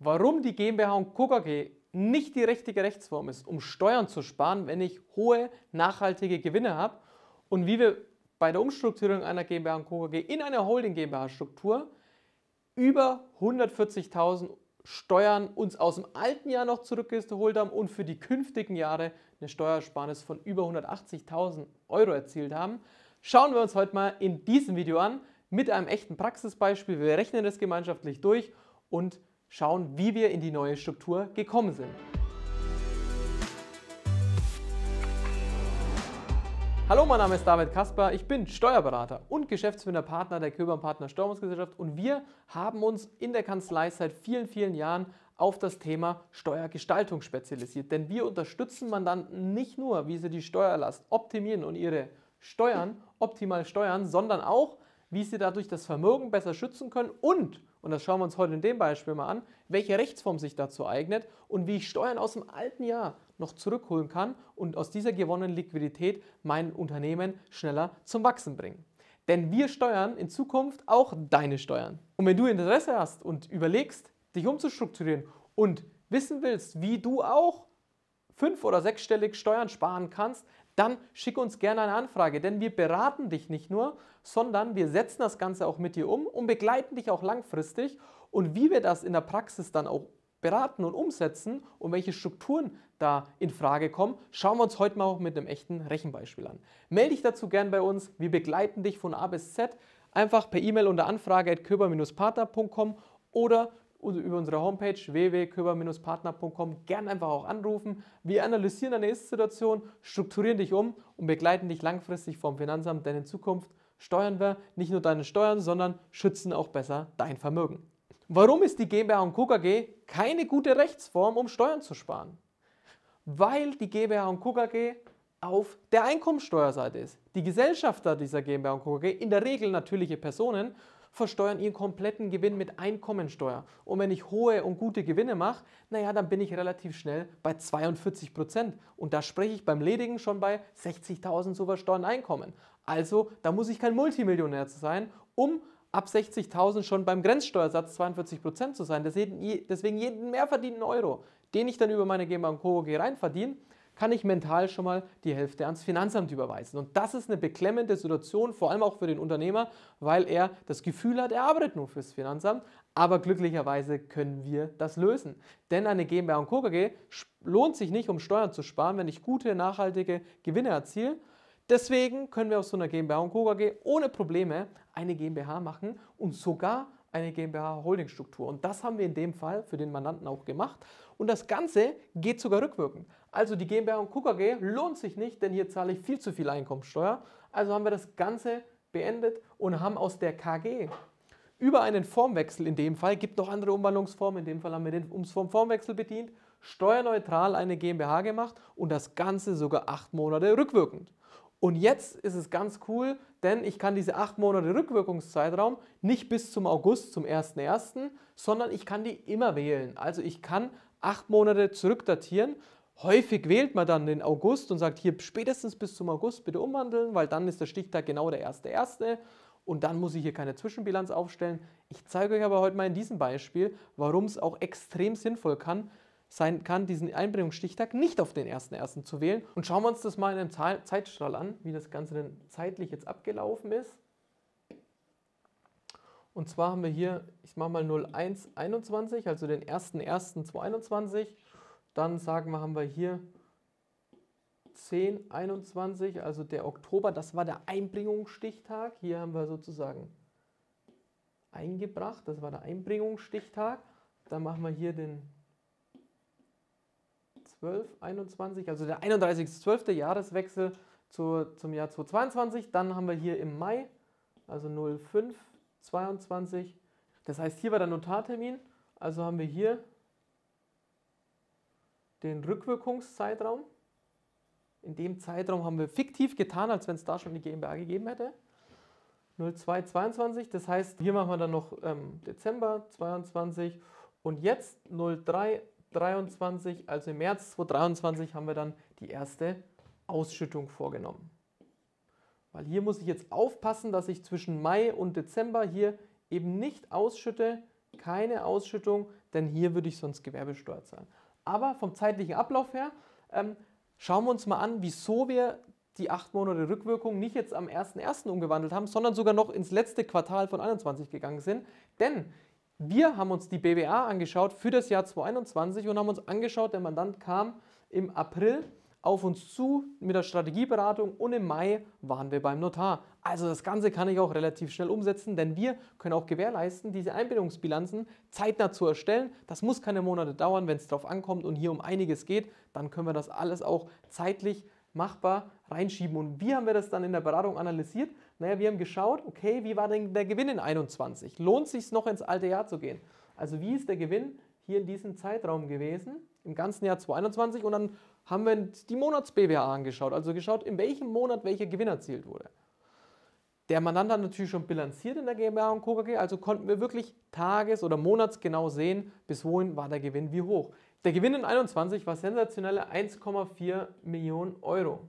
warum die GmbH und Co. KG nicht die richtige Rechtsform ist, um Steuern zu sparen, wenn ich hohe nachhaltige Gewinne habe und wie wir bei der Umstrukturierung einer GmbH und Co. KG in einer Holding GmbH Struktur über 140.000 Steuern uns aus dem alten Jahr noch zurückgeholt haben und für die künftigen Jahre eine Steuersparnis von über 180.000 Euro erzielt haben, schauen wir uns heute mal in diesem Video an mit einem echten Praxisbeispiel. Wir rechnen das gemeinschaftlich durch und schauen, wie wir in die neue Struktur gekommen sind. Hallo, mein Name ist David Kasper, ich bin Steuerberater und geschäftsführender Partner der Köber Partner Steuerungsgesellschaft und wir haben uns in der Kanzlei seit vielen, vielen Jahren auf das Thema Steuergestaltung spezialisiert. Denn wir unterstützen Mandanten nicht nur, wie sie die Steuerlast optimieren und ihre Steuern optimal steuern, sondern auch, wie sie dadurch das Vermögen besser schützen können und, und das schauen wir uns heute in dem Beispiel mal an, welche Rechtsform sich dazu eignet und wie ich Steuern aus dem alten Jahr noch zurückholen kann und aus dieser gewonnenen Liquidität mein Unternehmen schneller zum Wachsen bringen. Denn wir steuern in Zukunft auch deine Steuern. Und wenn du Interesse hast und überlegst, dich umzustrukturieren und wissen willst, wie du auch fünf- oder sechsstellig Steuern sparen kannst, dann schick uns gerne eine Anfrage, denn wir beraten dich nicht nur, sondern wir setzen das Ganze auch mit dir um und begleiten dich auch langfristig. Und wie wir das in der Praxis dann auch beraten und umsetzen und welche Strukturen da in Frage kommen, schauen wir uns heute mal auch mit einem echten Rechenbeispiel an. Melde dich dazu gerne bei uns. Wir begleiten dich von A bis Z einfach per E-Mail unter anfrage.köber-pater.com oder über unsere Homepage www.köber-partner.com gerne einfach auch anrufen. Wir analysieren deine Ist-Situation, strukturieren dich um und begleiten dich langfristig vom Finanzamt, denn in Zukunft steuern wir nicht nur deine Steuern, sondern schützen auch besser dein Vermögen. Warum ist die GmbH und Co. keine gute Rechtsform, um Steuern zu sparen? Weil die GmbH und Co. auf der Einkommensteuerseite ist. Die Gesellschafter dieser GmbH und Co. KG, in der Regel natürliche Personen, versteuern ihren kompletten Gewinn mit Einkommensteuer. Und wenn ich hohe und gute Gewinne mache, naja, dann bin ich relativ schnell bei 42 Prozent. Und da spreche ich beim Ledigen schon bei 60.000 zu versteuern Einkommen. Also, da muss ich kein Multimillionär sein, um ab 60.000 schon beim Grenzsteuersatz 42% Prozent zu sein. Deswegen jeden mehr verdienten Euro, den ich dann über meine GmbH und Co. reinverdiene, kann ich mental schon mal die Hälfte ans Finanzamt überweisen. Und das ist eine beklemmende Situation, vor allem auch für den Unternehmer, weil er das Gefühl hat, er arbeitet nur fürs Finanzamt. Aber glücklicherweise können wir das lösen. Denn eine GmbH und Co. KG lohnt sich nicht, um Steuern zu sparen, wenn ich gute, nachhaltige Gewinne erziele. Deswegen können wir aus so einer GmbH und Co. KG ohne Probleme eine GmbH machen und sogar eine GmbH-Holdingstruktur. Und das haben wir in dem Fall für den Mandanten auch gemacht. Und das Ganze geht sogar rückwirkend. Also die GmbH und KKG lohnt sich nicht, denn hier zahle ich viel zu viel Einkommensteuer. Also haben wir das Ganze beendet und haben aus der KG über einen Formwechsel in dem Fall, gibt noch andere Umwandlungsformen, in dem Fall haben wir den Formwechsel bedient, steuerneutral eine GmbH gemacht und das Ganze sogar acht Monate rückwirkend. Und jetzt ist es ganz cool, denn ich kann diese acht Monate Rückwirkungszeitraum nicht bis zum August, zum 1.1., sondern ich kann die immer wählen. Also ich kann acht Monate zurückdatieren. Häufig wählt man dann den August und sagt, hier spätestens bis zum August bitte umwandeln, weil dann ist der Stichtag genau der 1.1. Und dann muss ich hier keine Zwischenbilanz aufstellen. Ich zeige euch aber heute mal in diesem Beispiel, warum es auch extrem sinnvoll kann, sein kann, diesen Einbringungsstichtag nicht auf den 1.1. zu wählen. Und schauen wir uns das mal in einem Zeitstrahl an, wie das Ganze denn zeitlich jetzt abgelaufen ist. Und zwar haben wir hier, ich mache mal 0121, also den 1.1.2021 dann sagen wir, haben wir hier 10, 21, also der Oktober, das war der Einbringungsstichtag. Hier haben wir sozusagen eingebracht, das war der Einbringungsstichtag. Dann machen wir hier den 12, 21, also der 31.12. Jahreswechsel zu, zum Jahr 2022. Dann haben wir hier im Mai, also 05, 22. Das heißt, hier war der Notartermin, also haben wir hier den Rückwirkungszeitraum. In dem Zeitraum haben wir fiktiv getan, als wenn es da schon die GmbH gegeben hätte. 0222, das heißt, hier machen wir dann noch ähm, Dezember 22 und jetzt 0323, also im März 2023 haben wir dann die erste Ausschüttung vorgenommen. Weil hier muss ich jetzt aufpassen, dass ich zwischen Mai und Dezember hier eben nicht ausschütte, keine Ausschüttung, denn hier würde ich sonst Gewerbesteuer zahlen. Aber vom zeitlichen Ablauf her ähm, schauen wir uns mal an, wieso wir die acht Monate Rückwirkung nicht jetzt am 1.1. umgewandelt haben, sondern sogar noch ins letzte Quartal von 2021 gegangen sind. Denn wir haben uns die BWA angeschaut für das Jahr 2021 und haben uns angeschaut, der Mandant kam im April auf uns zu mit der Strategieberatung und im Mai waren wir beim Notar. Also das Ganze kann ich auch relativ schnell umsetzen, denn wir können auch gewährleisten, diese Einbindungsbilanzen zeitnah zu erstellen. Das muss keine Monate dauern, wenn es darauf ankommt und hier um einiges geht, dann können wir das alles auch zeitlich machbar reinschieben. Und wie haben wir das dann in der Beratung analysiert? Naja, wir haben geschaut, okay, wie war denn der Gewinn in 21? Lohnt sich noch ins alte Jahr zu gehen? Also wie ist der Gewinn hier in diesem Zeitraum gewesen, im ganzen Jahr 2021 und dann haben wir die Monats-BWA angeschaut, also geschaut, in welchem Monat welcher Gewinn erzielt wurde. Der Mandant hat natürlich schon bilanziert in der GmbH und Co. KG, also konnten wir wirklich tages- oder monatsgenau sehen, bis wohin war der Gewinn wie hoch. Der Gewinn in 21 war sensationelle 1,4 Millionen Euro.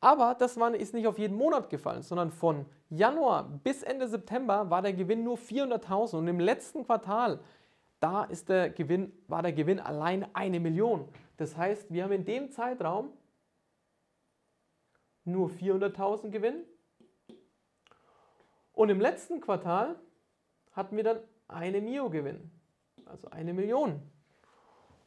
Aber das ist nicht auf jeden Monat gefallen, sondern von Januar bis Ende September war der Gewinn nur 400.000 und im letzten Quartal, da ist der Gewinn, war der Gewinn allein eine Million. Das heißt, wir haben in dem Zeitraum nur 400.000 Gewinn. Und im letzten Quartal hatten wir dann eine Mio Gewinn, also eine Million.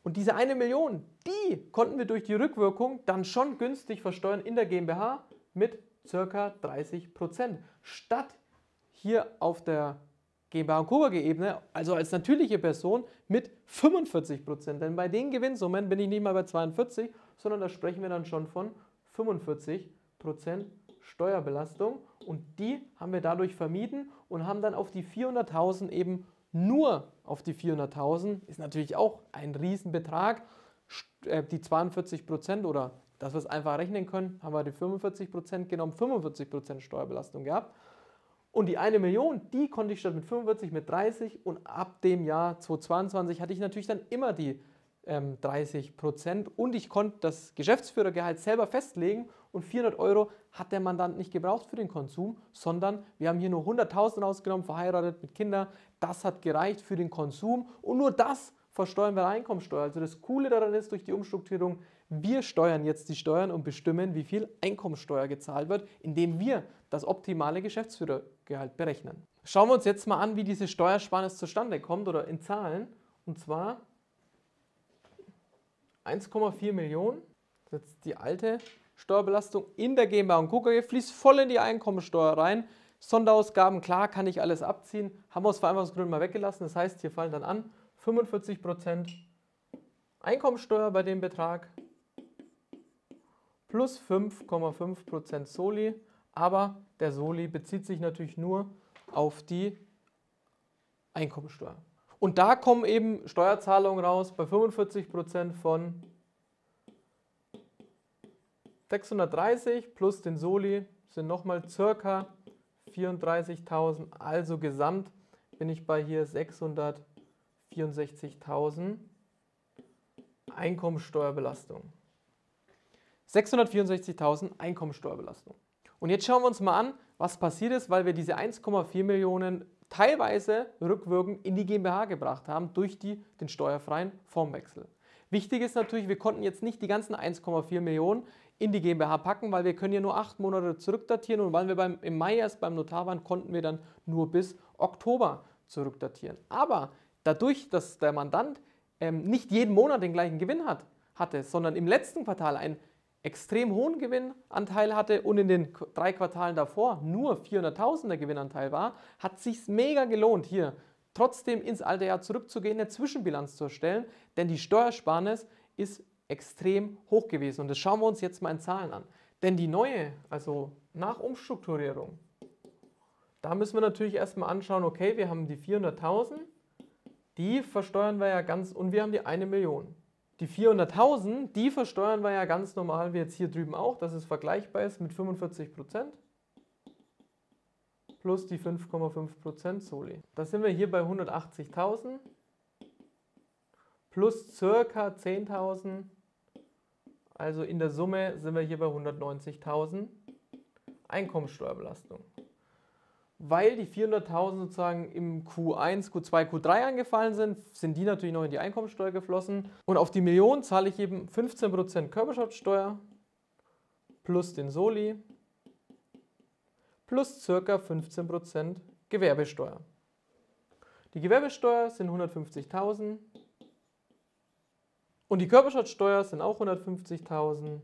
Und diese eine Million, die konnten wir durch die Rückwirkung dann schon günstig versteuern in der GmbH mit ca. 30 Prozent. Statt hier auf der GmbH und Co. Ebene, also als natürliche Person, mit 45 Prozent. Denn bei den Gewinnsummen bin ich nicht mal bei 42, sondern da sprechen wir dann schon von 45 Prozent Steuerbelastung. Und die haben wir dadurch vermieden und haben dann auf die 400.000 eben nur auf die 400.000, ist natürlich auch ein Riesenbetrag, äh, die 42 Prozent oder dass wir es einfach rechnen können, haben wir die 45 Prozent genommen, 45 Prozent Steuerbelastung gehabt. Und die eine Million, die konnte ich statt mit 45 mit 30 und ab dem Jahr 2022 hatte ich natürlich dann immer die ähm, 30 Prozent und ich konnte das Geschäftsführergehalt selber festlegen und 400 Euro hat der Mandant nicht gebraucht für den Konsum, sondern wir haben hier nur 100.000 rausgenommen, verheiratet mit Kindern, das hat gereicht für den Konsum und nur das versteuern wir Einkommensteuer. Also das Coole daran ist, durch die Umstrukturierung, wir steuern jetzt die Steuern und bestimmen, wie viel Einkommensteuer gezahlt wird, indem wir das optimale Geschäftsführergehalt berechnen. Schauen wir uns jetzt mal an, wie diese Steuersparnis zustande kommt oder in Zahlen. Und zwar 1,4 Millionen, das ist die alte Steuerbelastung in der GmbH und KKG, fließt voll in die Einkommensteuer rein. Sonderausgaben, klar, kann ich alles abziehen, haben wir aus Vereinfachungsgründen mal weggelassen. Das heißt, hier fallen dann an 45% Einkommensteuer bei dem Betrag plus 5,5% Soli, aber der Soli bezieht sich natürlich nur auf die Einkommensteuer. Und da kommen eben Steuerzahlungen raus bei 45% von 630 plus den Soli sind nochmal circa 34.000, also gesamt bin ich bei hier 600. 664.000 Einkommensteuerbelastung. 664.000 Einkommensteuerbelastung. Und jetzt schauen wir uns mal an, was passiert ist, weil wir diese 1,4 Millionen teilweise rückwirkend in die GmbH gebracht haben durch die, den steuerfreien Formwechsel. Wichtig ist natürlich, wir konnten jetzt nicht die ganzen 1,4 Millionen in die GmbH packen, weil wir können ja nur acht Monate zurückdatieren und weil wir beim, im Mai erst beim Notar waren, konnten wir dann nur bis Oktober zurückdatieren. Aber dadurch, dass der Mandant ähm, nicht jeden Monat den gleichen Gewinn hat, hatte, sondern im letzten Quartal einen extrem hohen Gewinnanteil hatte und in den drei Quartalen davor nur 400000 der Gewinnanteil war, hat sich mega gelohnt, hier trotzdem ins alte Jahr zurückzugehen, eine Zwischenbilanz zu erstellen, denn die Steuersparnis ist extrem hoch gewesen und das schauen wir uns jetzt mal in Zahlen an. Denn die neue, also nach Umstrukturierung, da müssen wir natürlich erstmal anschauen, okay, wir haben die 400.000 die versteuern wir ja ganz, und wir haben die eine Million. Die 400.000, die versteuern wir ja ganz normal, wie jetzt hier drüben auch, dass es vergleichbar ist mit 45 Prozent plus die 5,5% Soli. Da sind wir hier bei 180.000 plus circa 10.000. Also in der Summe sind wir hier bei 190.000 Einkommensteuerbelastung weil die 400.000 sozusagen im Q1, Q2, Q3 angefallen sind, sind die natürlich noch in die Einkommensteuer geflossen. Und auf die Million zahle ich eben 15% Körperschaftssteuer plus den Soli plus ca. 15% Gewerbesteuer. Die Gewerbesteuer sind 150.000 und die Körperschaftssteuer sind auch 150.000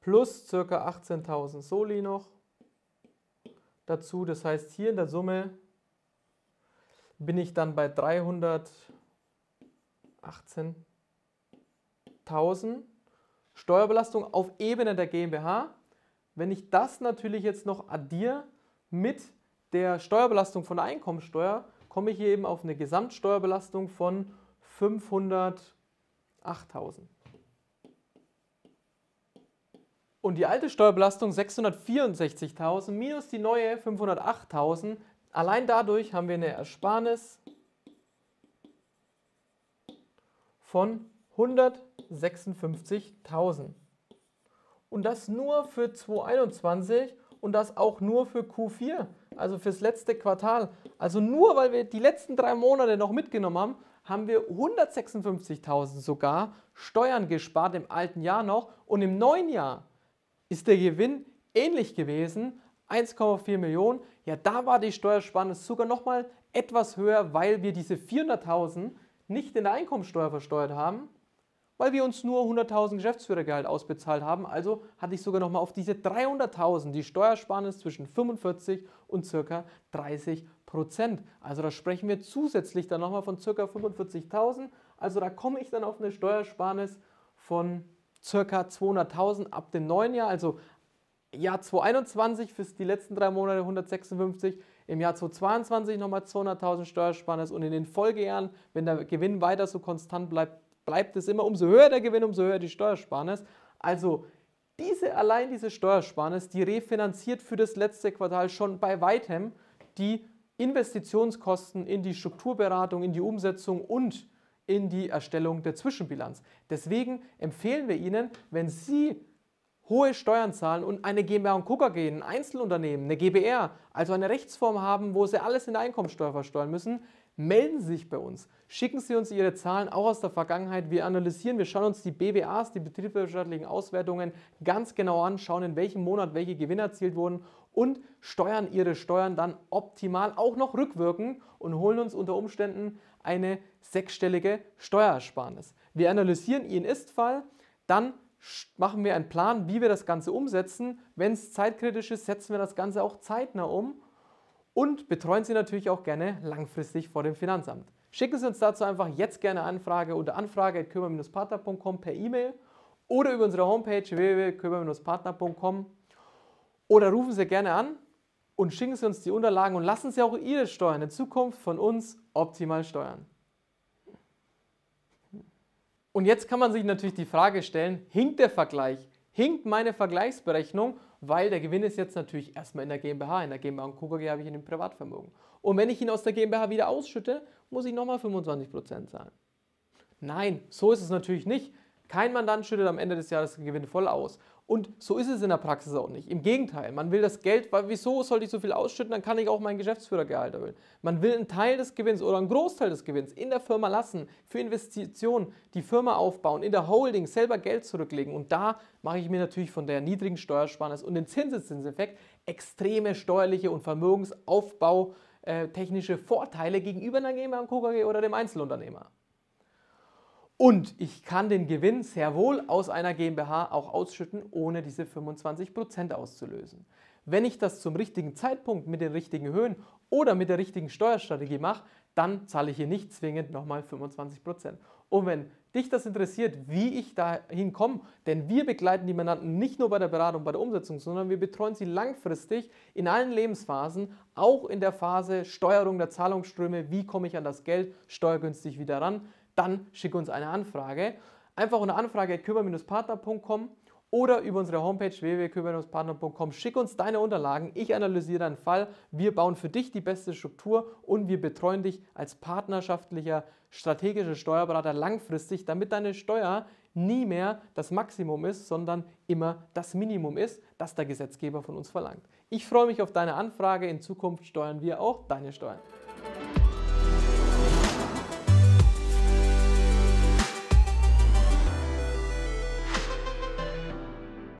plus ca. 18.000 Soli noch dazu. Das heißt, hier in der Summe bin ich dann bei 318.000 Steuerbelastung auf Ebene der GmbH. Wenn ich das natürlich jetzt noch addiere mit der Steuerbelastung von der Einkommensteuer, komme ich hier eben auf eine Gesamtsteuerbelastung von 508.000. Und die alte Steuerbelastung 664.000 minus die neue 508.000. Allein dadurch haben wir eine Ersparnis von 156.000. Und das nur für 2021 und das auch nur für Q4, also fürs letzte Quartal. Also nur weil wir die letzten drei Monate noch mitgenommen haben, haben wir 156.000 sogar Steuern gespart im alten Jahr noch und im neuen Jahr ist der Gewinn ähnlich gewesen, 1,4 Millionen. Ja, da war die Steuerspanne sogar nochmal etwas höher, weil wir diese 400.000 nicht in der Einkommensteuer versteuert haben, weil wir uns nur 100.000 Geschäftsführergehalt ausbezahlt haben. Also hatte ich sogar nochmal auf diese 300.000 die Steuersparnis zwischen 45 und circa 30 Prozent. Also da sprechen wir zusätzlich dann nochmal von circa 45.000. Also da komme ich dann auf eine Steuersparnis von circa 200.000 ab dem neuen Jahr, also Jahr 2021 für die letzten drei Monate 156, im Jahr 2022 nochmal 200.000 Steuersparnis und in den Folgejahren, wenn der Gewinn weiter so konstant bleibt, bleibt es immer, umso höher der Gewinn, umso höher die Steuersparnis. Also diese, allein diese Steuersparnis, die refinanziert für das letzte Quartal schon bei weitem die Investitionskosten in die Strukturberatung, in die Umsetzung und die in die Erstellung der Zwischenbilanz. Deswegen empfehlen wir Ihnen, wenn Sie hohe Steuern zahlen und eine GmbH und KKG, ein Einzelunternehmen, eine GBR, also eine Rechtsform haben, wo Sie alles in der Einkommensteuer versteuern müssen, melden Sie sich bei uns. Schicken Sie uns Ihre Zahlen auch aus der Vergangenheit. Wir analysieren, wir schauen uns die BWAs, die betriebswirtschaftlichen Auswertungen ganz genau an, schauen in welchem Monat welche Gewinne erzielt wurden und steuern Ihre Steuern dann optimal auch noch rückwirkend und holen uns unter Umständen eine sechsstellige Steuersparnis. Wir analysieren Ihren Ist-Fall, dann machen wir einen Plan, wie wir das Ganze umsetzen. Wenn es zeitkritisch ist, setzen wir das Ganze auch zeitnah um und betreuen Sie natürlich auch gerne langfristig vor dem Finanzamt. Schicken Sie uns dazu einfach jetzt gerne Anfrage unter anfrage.kömer-partner.com per E-Mail oder über unsere Homepage www.kömer-partner.com oder rufen Sie gerne an und schicken Sie uns die Unterlagen und lassen Sie auch Ihre Steuern in Zukunft von uns optimal steuern. Und jetzt kann man sich natürlich die Frage stellen, hinkt der Vergleich? Hinkt meine Vergleichsberechnung? Weil der Gewinn ist jetzt natürlich erstmal in der GmbH. In der GmbH und KKG habe ich ihn im Privatvermögen. Und wenn ich ihn aus der GmbH wieder ausschütte, muss ich nochmal 25% zahlen. Nein, so ist es natürlich nicht. Kein Mandant schüttet am Ende des Jahres den Gewinn voll aus. Und so ist es in der Praxis auch nicht. Im Gegenteil, man will das Geld, weil wieso sollte ich so viel ausschütten, dann kann ich auch meinen Geschäftsführergehalt erhöhen. Man will einen Teil des Gewinns oder einen Großteil des Gewinns in der Firma lassen, für Investitionen, die Firma aufbauen, in der Holding selber Geld zurücklegen. Und da mache ich mir natürlich von der niedrigen Steuersparnis und dem Zinseszinseffekt extreme steuerliche und Vermögensaufbautechnische äh, Vorteile gegenüber einer GmbH und KKG oder dem Einzelunternehmer. Und ich kann den Gewinn sehr wohl aus einer GmbH auch ausschütten, ohne diese 25% auszulösen. Wenn ich das zum richtigen Zeitpunkt mit den richtigen Höhen oder mit der richtigen Steuerstrategie mache, dann zahle ich hier nicht zwingend nochmal 25%. Und wenn dich das interessiert, wie ich dahin komme, denn wir begleiten die Mandanten nicht nur bei der Beratung, bei der Umsetzung, sondern wir betreuen sie langfristig in allen Lebensphasen, auch in der Phase Steuerung der Zahlungsströme, wie komme ich an das Geld steuergünstig wieder ran, dann schick uns eine Anfrage. Einfach unter anfrage.küber-partner.com oder über unsere Homepage www.küber-partner.com. Schick uns deine Unterlagen, ich analysiere deinen Fall, wir bauen für dich die beste Struktur und wir betreuen dich als partnerschaftlicher, strategischer Steuerberater langfristig, damit deine Steuer nie mehr das Maximum ist, sondern immer das Minimum ist, das der Gesetzgeber von uns verlangt. Ich freue mich auf deine Anfrage. In Zukunft steuern wir auch deine Steuern.